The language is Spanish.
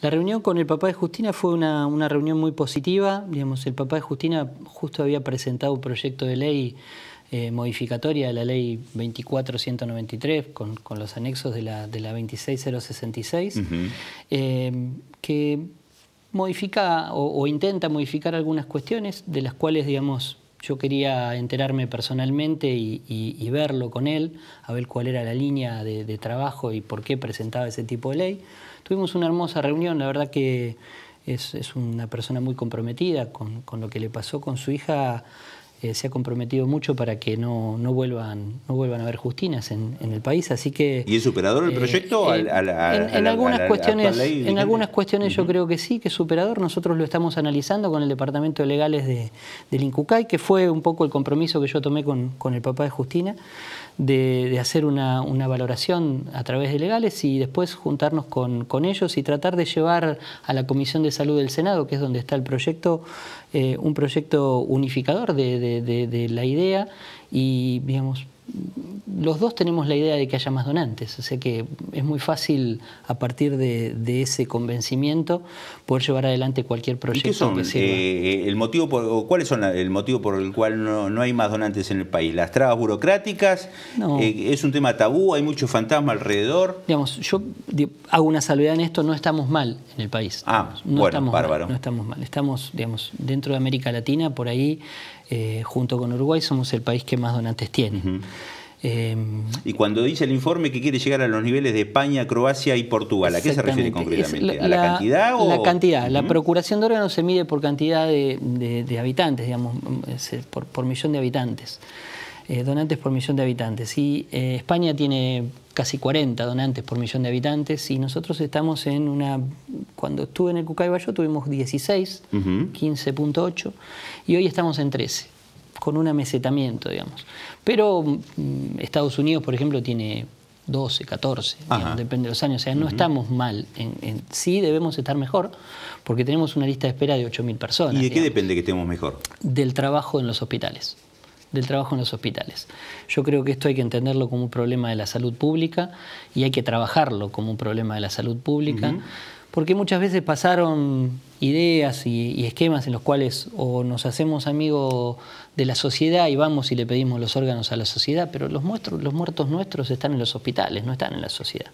La reunión con el papá de Justina fue una, reunión muy positiva. Digamos, el papá de Justina justo había presentado un proyecto de ley eh, modificatoria de la ley 24193 con, con los anexos de la, de la 26066, eh, que modifica o, o, intenta modificar algunas cuestiones de las cuales, digamos, yo quería enterarme personalmente y, verlo con él, a ver cuál era la línea de, trabajo y por qué presentaba ese tipo de ley. Tuvimos una hermosa reunión, la verdad que es, una persona muy comprometida con, lo que le pasó con su hija. Eh, se ha comprometido mucho para que no, vuelvan, no vuelvan a ver Justinas en, el país, así que... ¿Y es superador el eh, proyecto? Eh, en, algunas cuestiones, en algunas cuestiones yo creo que sí, que es superador. Nosotros lo estamos analizando con el Departamento de Legales de, del Incucay que fue un poco el compromiso que yo tomé con, el papá de Justina, de, hacer una, valoración a través de legales y después juntarnos con, ellos y tratar de llevar a la Comisión de Salud del Senado, que es donde está el proyecto, un proyecto unificador de de, la idea y, digamos, los dos tenemos la idea de que haya más donantes, o sea que es muy fácil a partir de, ese convencimiento poder llevar adelante cualquier proyecto. ¿Y qué son, eh, el motivo por, ¿Cuáles son el motivo por el cual no, hay más donantes en el país? ¿Las trabas burocráticas? Eh, ¿Es un tema tabú? ¿Hay mucho fantasma alrededor? Digamos, yo hago una salvedad en esto, no estamos mal en el país. Ah, no estamos bárbaro. no estamos mal, estamos digamos, dentro de América Latina, por ahí eh, junto con Uruguay, somos el país que más donantes tiene. Em, y cuando dice el informe que quiere llegar a los niveles de España, Croacia y Portugal, ¿a qué se refiere concretamente? ¿A la, cantidad? O... La cantidad. La procuración de órganos se mide por cantidad de, habitantes, digamos, por millón de habitantes. Eh, donantes por millón de habitantes. Y eh, España tiene casi 40 donantes por millón de habitantes y nosotros estamos en una... Cuando estuve en el yo tuvimos 16, 15.8 y hoy estamos en 13 con un amesetamiento, digamos. Pero mm, Estados Unidos, por ejemplo, tiene 12, 14, depende de los años. O sea, no estamos mal. En, sí debemos estar mejor porque tenemos una lista de espera de 8.000 personas. ¿Y de qué depende que estemos mejor? Del trabajo en los hospitales del trabajo en los hospitales. Yo creo que esto hay que entenderlo como un problema de la salud pública y hay que trabajarlo como un problema de la salud pública, porque muchas veces pasaron ideas y, esquemas en los cuales o nos hacemos amigos de la sociedad y vamos y le pedimos los órganos a la sociedad, pero los, los muertos nuestros están en los hospitales, no están en la sociedad.